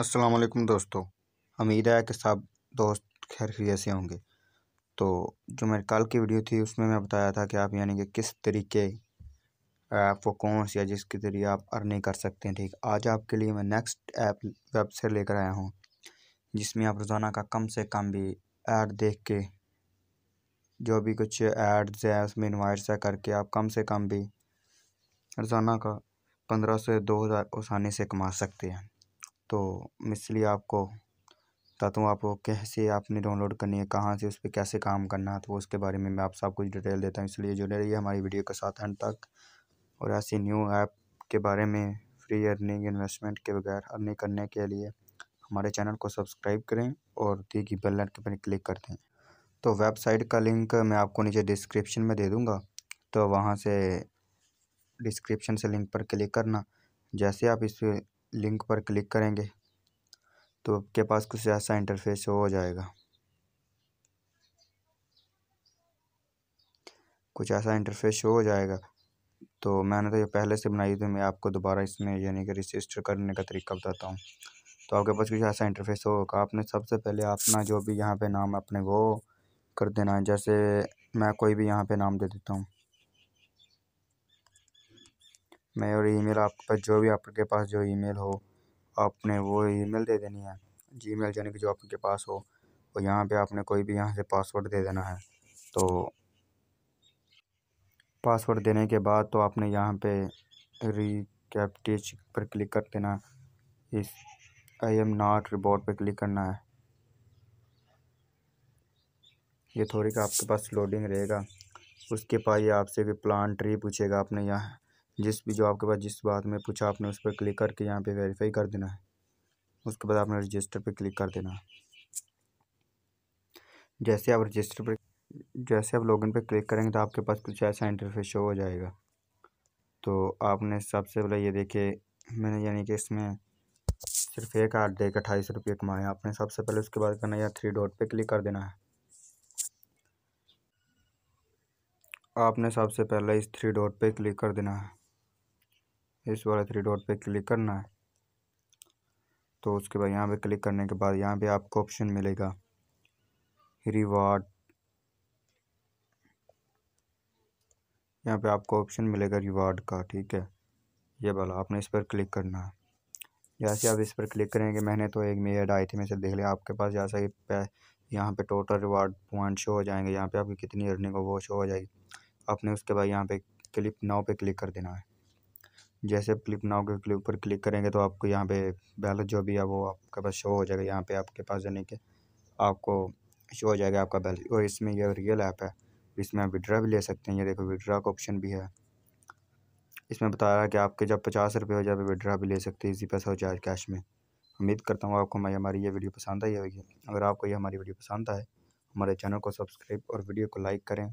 अस्सलाम वालेकुम दोस्तों उम्मीद है कि सब दोस्त खैर खैरियत से होंगे तो जो मेरी कल की वीडियो थी उसमें मैं बताया था कि आप यानी कि किस तरीके ऐप वो कौन सी या जिसके ज़रिए आप अर्निंग कर सकते हैं ठीक आज आपके लिए मैं नेक्स्ट ऐप वेबसाइट लेकर आया हूँ जिसमें आप रोज़ाना का कम से कम भी ऐड देख के जो भी कुछ एड्स है उसमें इन्वाइट्स है करके आप कम से कम भी रोज़ाना का पंद्रह से दो हज़ार आसानी से कमा सकते हैं तो इसलिए आपको बताता हूँ आपको कैसे आपने डाउनलोड करनी है कहाँ से उस पर कैसे काम करना है तो उसके बारे में मैं आप सब कुछ डिटेल देता हूँ इसलिए जुड़े रहिए हमारी वीडियो के साथ एंड तक और ऐसी न्यू ऐप के बारे में फ्री अर्निंग इन्वेस्टमेंट के बगैर अर्निंग करने के लिए हमारे चैनल को सब्सक्राइब करें और दी की बेल आइकन पर क्लिक कर दें तो वेबसाइट का लिंक मैं आपको नीचे डिस्क्रिप्शन में दे दूँगा तो वहाँ से डिस्क्रिप्शन से लिंक पर क्लिक करना जैसे आप इस लिंक पर क्लिक करेंगे तो आपके पास कुछ ऐसा इंटरफेस हो जाएगा कुछ ऐसा इंटरफेस हो जाएगा तो मैंने तो ये पहले से बनाई थी मैं आपको दोबारा इसमें यानी कि रजिस्टर करने का तरीका बताता हूँ तो आपके पास कुछ ऐसा इंटरफेस होगा तो आपने सबसे पहले अपना जो भी यहाँ पे नाम अपने वो कर देना है जैसे मैं कोई भी यहाँ पे नाम दे देता हूँ मैं और ईमेल आपके पास जो भी आपके पास जो ईमेल हो आपने वो ईमेल दे देनी है जीमेल यानी कि जो आपके पास हो वो यहाँ पे आपने कोई भी यहाँ से पासवर्ड दे देना है तो पासवर्ड देने के बाद तो आपने यहाँ पे रिकैप्टिच पर क्लिक कर देना इस आई एम नॉट रिबोट पर क्लिक करना है ये थोड़ी का आपके पास लोडिंग रहेगा उसके पास ये आपसे भी प्लान ट्री पूछेगा आपने यहाँ जिस भी जो आपके पास जिस बात में पूछा आपने उस पर क्लिक करके यहाँ पे वेरीफाई कर देना है उसके बाद आपने रजिस्टर पे क्लिक कर देना है जैसे आप रजिस्टर पर जैसे आप लॉगिन पे क्लिक करेंगे तो आपके पास कुछ ऐसा इंटरफेस शो हो जाएगा तो आपने सबसे पहले ये देखे मैंने यानी कि इसमें सिर्फ एक आठ देख अट्ठाईस रुपये कमाए आपने सबसे पहले उसके बाद करना या थ्री डॉट पर क्लिक कर देना है आपने सबसे पहले इस थ्री डॉट पे क्लिक कर देना है इस वाले थ्री डॉट पे क्लिक करना है तो उसके बाद यहाँ पे क्लिक करने के बाद यहाँ पे आपको ऑप्शन मिलेगा रिवार्ड यहाँ पे आपको ऑप्शन मिलेगा रिवार्ड का ठीक है ये वाला आपने इस पर क्लिक करना है जैसे आप इस पर क्लिक करेंगे मैंने तो एक मेरे एड आई थी मैं से देख लिया आपके पास जैसा कि यहाँ पे टोटल रिवार्ड पॉइंट शो हो जाएंगे यहाँ पे आपकी कितनी अर्निंग हो वो शो हो जाएगी आपने उसके बाद यहाँ पे क्लिक नाव पे क्लिक कर देना है जैसे क्लिप नाउ के क्लिप पर क्लिक करेंगे तो आपको यहाँ पे बैलेंस जो भी है वो आपके पास शो हो जाएगा यहाँ पे आपके पास यानी कि आपको शो हो जाएगा आपका बैलेंस और इसमें यह रियल ऐप है इसमें आप विड्रा भी ले सकते हैं ये देखो विड्रा का ऑप्शन भी है इसमें बता रहा है कि आपके जब पचास रुपये हो जाए तो विड्रा भी ले सकते हैं इसी पैसा हो जाए कैश में उम्मीद करता हूँ आपको मैं हमारी ये वीडियो पसंद आई होगी अगर आपको ये हमारी वीडियो पसंद आए हमारे चैनल को सब्सक्राइब और वीडियो को लाइक करें